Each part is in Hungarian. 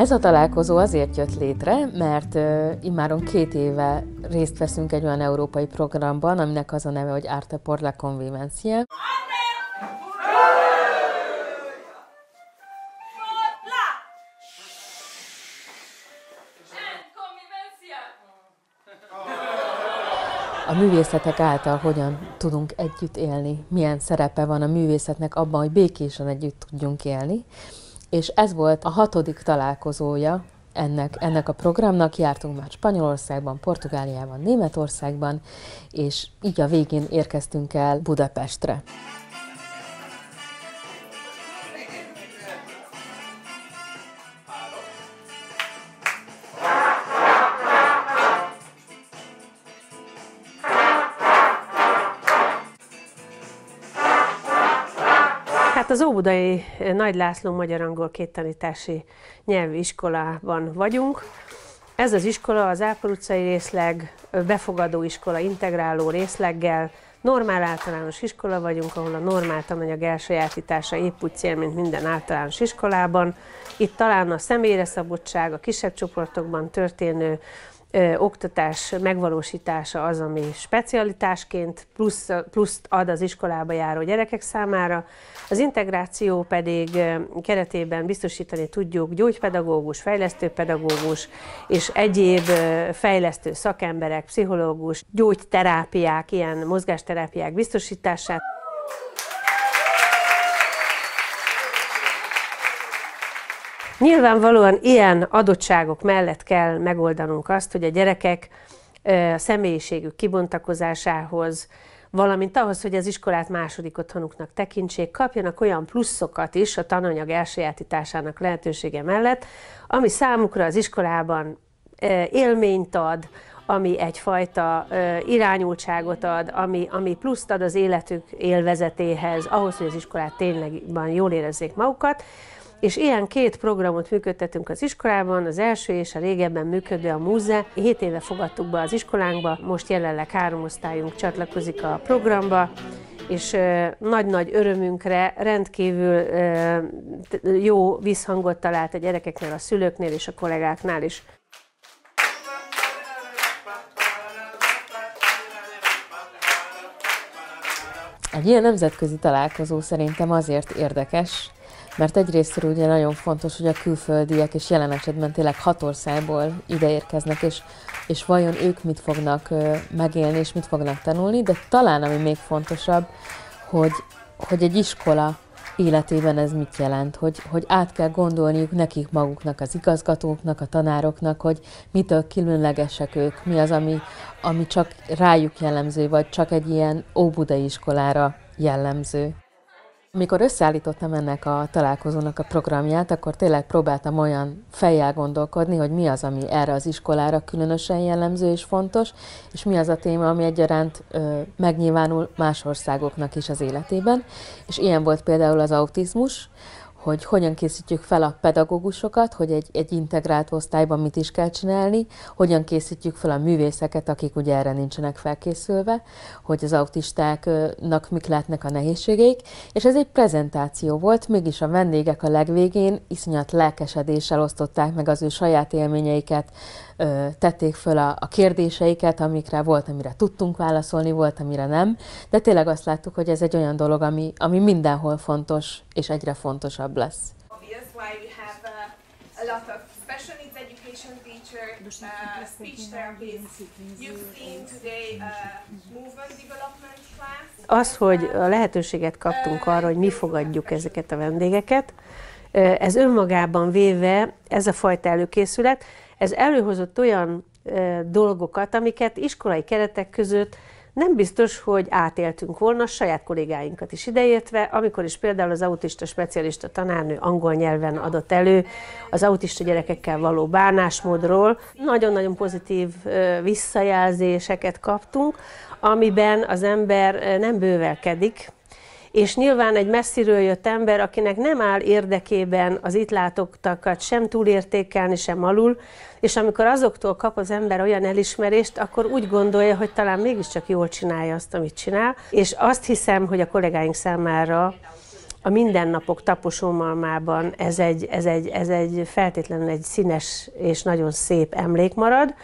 Ez a találkozó azért jött létre, mert uh, immáron két éve részt veszünk egy olyan európai programban, aminek az a neve, hogy Arte por la Convivencia. a művészetek által hogyan tudunk együtt élni, milyen szerepe van a művészetnek abban, hogy békésen együtt tudjunk élni. És ez volt a hatodik találkozója ennek, ennek a programnak. Jártunk már Spanyolországban, Portugáliában, Németországban, és így a végén érkeztünk el Budapestre. Hát az Óbudai Nagy László Magyar Angol Kéttanítási Nyelvi Iskolában vagyunk. Ez az iskola az Ápol utcai részleg, befogadó iskola, integráló részleggel, normál általános iskola vagyunk, ahol a normál tananyag elsajátítása épp úgy cél, mint minden általános iskolában. Itt talán a személyre szabottság, a kisebb csoportokban történő ö, oktatás megvalósítása az, ami specialitásként plusz, pluszt ad az iskolába járó gyerekek számára. Az integráció pedig keretében biztosítani tudjuk gyógypedagógus, fejlesztőpedagógus és egyéb fejlesztő szakemberek, pszichológus, gyógyterápiák, ilyen mozgásterápiák biztosítását. Nyilvánvalóan ilyen adottságok mellett kell megoldanunk azt, hogy a gyerekek a személyiségük kibontakozásához, valamint ahhoz, hogy az iskolát második otthonuknak tekintsék, kapjanak olyan pluszokat is a tananyag elsajátításának lehetősége mellett, ami számukra az iskolában élményt ad, ami egyfajta irányultságot ad, ami, ami pluszt ad az életük élvezetéhez, ahhoz, hogy az iskolát ténylegban jól érezzék magukat. És ilyen két programot működtetünk az iskolában, az első és a régebben működő a múze. Hét éve fogadtuk be az iskolánkba, most jelenleg három osztályunk csatlakozik a programba, és nagy-nagy örömünkre rendkívül jó visszhangot talált a gyerekeknél, a szülőknél és a kollégáknál is. Egy ilyen nemzetközi találkozó szerintem azért érdekes, mert egyrészt ugye nagyon fontos, hogy a külföldiek, és jelen esetben tényleg hat országból ide érkeznek, és, és vajon ők mit fognak megélni, és mit fognak tanulni, de talán ami még fontosabb, hogy, hogy egy iskola életében ez mit jelent, hogy, hogy át kell gondolniuk nekik maguknak, az igazgatóknak, a tanároknak, hogy mitől különlegesek ők, mi az, ami, ami csak rájuk jellemző, vagy csak egy ilyen óbudai iskolára jellemző. Amikor összeállítottam ennek a találkozónak a programját, akkor tényleg próbáltam olyan fejjel gondolkodni, hogy mi az, ami erre az iskolára különösen jellemző és fontos, és mi az a téma, ami egyaránt ö, megnyilvánul más országoknak is az életében. És ilyen volt például az autizmus, hogy hogyan készítjük fel a pedagógusokat, hogy egy, egy integrált osztályban mit is kell csinálni, hogyan készítjük fel a művészeket, akik ugye erre nincsenek felkészülve, hogy az autistáknak mik lehetnek a nehézségeik, és ez egy prezentáció volt, mégis a vendégek a legvégén iszonyat lelkesedéssel osztották meg az ő saját élményeiket, tették föl a, a kérdéseiket, amikre volt, amire tudtunk válaszolni, volt, amire nem, de tényleg azt láttuk, hogy ez egy olyan dolog, ami, ami mindenhol fontos, és egyre fontosabb lesz. Uh, a lot of special needs education uh, speech You've seen today uh, movement development class. Az, hogy a um, lehetőséget kaptunk arra, hogy mi uh, fogadjuk ezeket a vendégeket, ez önmagában véve, ez a fajta előkészület, ez előhozott olyan dolgokat, amiket iskolai keretek között nem biztos, hogy átéltünk volna saját kollégáinkat is ideértve, amikor is például az autista specialista tanárnő angol nyelven adott elő az autista gyerekekkel való bánásmódról. Nagyon-nagyon pozitív visszajelzéseket kaptunk, amiben az ember nem bővelkedik, és nyilván egy messziről jött ember, akinek nem áll érdekében az itt látottakat sem túlértékelni, sem alul, és amikor azoktól kap az ember olyan elismerést, akkor úgy gondolja, hogy talán mégiscsak jól csinálja azt, amit csinál, és azt hiszem, hogy a kollégáink számára a mindennapok taposómalmában ez egy, ez, egy, ez egy feltétlenül egy színes és nagyon szép emlék marad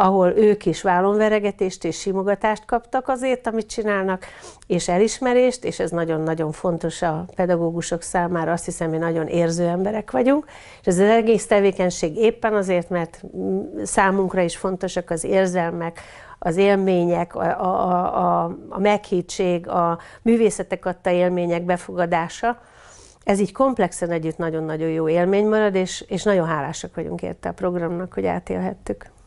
ahol ők is vállonveregetést és simogatást kaptak azért, amit csinálnak, és elismerést, és ez nagyon-nagyon fontos a pedagógusok számára, azt hiszem, hogy nagyon érző emberek vagyunk, és ez az egész tevékenység éppen azért, mert számunkra is fontosak az érzelmek, az élmények, a, a, a, a meghítség, a művészetek adta élmények befogadása, ez így komplexen együtt nagyon-nagyon jó élmény marad, és, és nagyon hálásak vagyunk érte a programnak, hogy átélhettük.